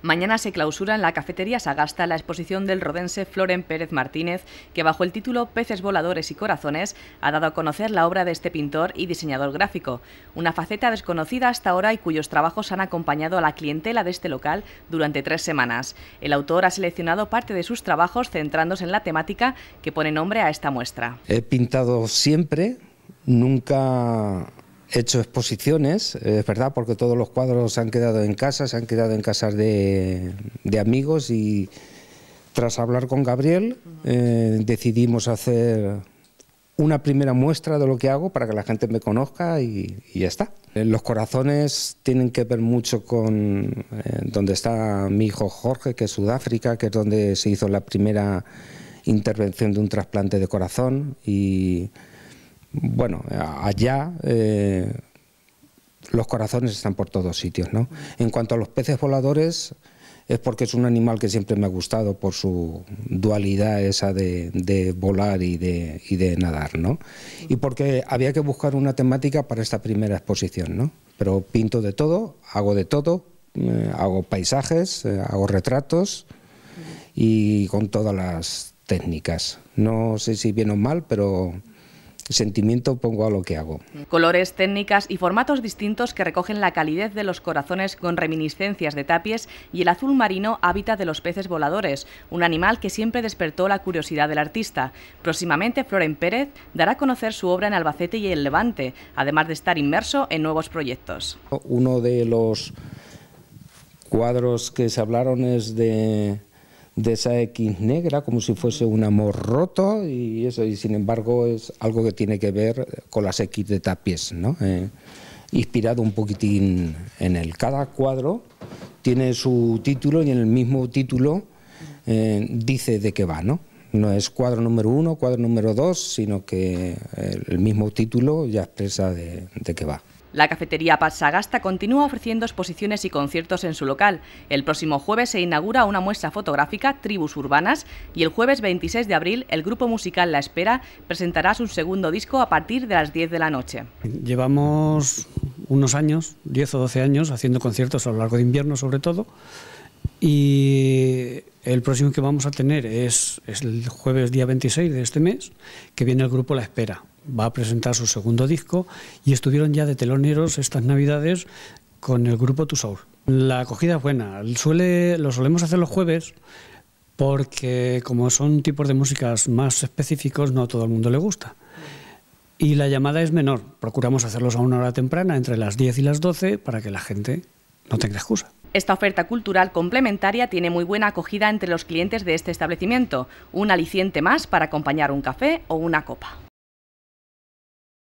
Mañana se clausura en la cafetería Sagasta la exposición del rodense Floren Pérez Martínez, que bajo el título Peces voladores y corazones ha dado a conocer la obra de este pintor y diseñador gráfico, una faceta desconocida hasta ahora y cuyos trabajos han acompañado a la clientela de este local durante tres semanas. El autor ha seleccionado parte de sus trabajos centrándose en la temática que pone nombre a esta muestra. He pintado siempre, nunca He hecho exposiciones, es verdad, porque todos los cuadros se han quedado en casa, se han quedado en casas de, de amigos y tras hablar con Gabriel eh, decidimos hacer una primera muestra de lo que hago para que la gente me conozca y, ya está. Eh, los corazones tienen que ver mucho con eh, donde está mi hijo Jorge, que es Sudáfrica, que es donde se hizo la primera intervención de un trasplante de corazón y bueno, allá eh, los corazones están por todos sitios, ¿no? En cuanto a los peces voladores, es porque es un animal que siempre me ha gustado por su dualidad esa de, volar y de, de, nadar, ¿no? Y porque había que buscar una temática para esta primera exposición, ¿no? Pero pinto de todo, hago de todo, eh, hago paisajes, eh, hago retratos y con todas las técnicas. No sé si bien o mal, pero sentimiento pongo a lo que hago. Colores, técnicas y formatos distintos que recogen la calidez de los corazones con reminiscencias de tapies y el azul marino hábitat de los peces voladores, un animal que siempre despertó la curiosidad del artista. Próximamente Floren Pérez dará a conocer su obra en Albacete y el Levante, además de estar inmerso en nuevos proyectos. Uno de los cuadros que se hablaron es de de esa X negra como si fuese un amor roto y eso y sin embargo es algo que tiene que ver con las X de Tapies, ¿no? Eh, inspirado un poquitín en él. Cada cuadro tiene su título y en el mismo título eh, dice de qué va, ¿no? No es cuadro número uno, cuadro número dos, sino que el mismo título ya expresa de, de qué va. La cafetería pasagasta continúa ofreciendo exposiciones y conciertos en su local. El próximo jueves se inaugura una muestra fotográfica Tribus Urbanas y el jueves 26 de abril el grupo musical La Espera presentará su segundo disco a partir de las 10 de la noche. Llevamos unos años, 10 o 12 años, haciendo conciertos a lo largo de invierno sobre todo y el próximo que vamos a tener es el jueves día 26 de este mes que viene el grupo La Espera va a presentar su segundo disco y estuvieron ya de teloneros estas navidades con el grupo Tusaur La acogida es buena, Suele, lo solemos hacer los jueves porque como son tipos de músicas más específicos no a todo el mundo le gusta. Y la llamada es menor, procuramos hacerlos a una hora temprana, entre las 10 y las 12, para que la gente no tenga excusa. Esta oferta cultural complementaria tiene muy buena acogida entre los clientes de este establecimiento, un aliciente más para acompañar un café o una copa.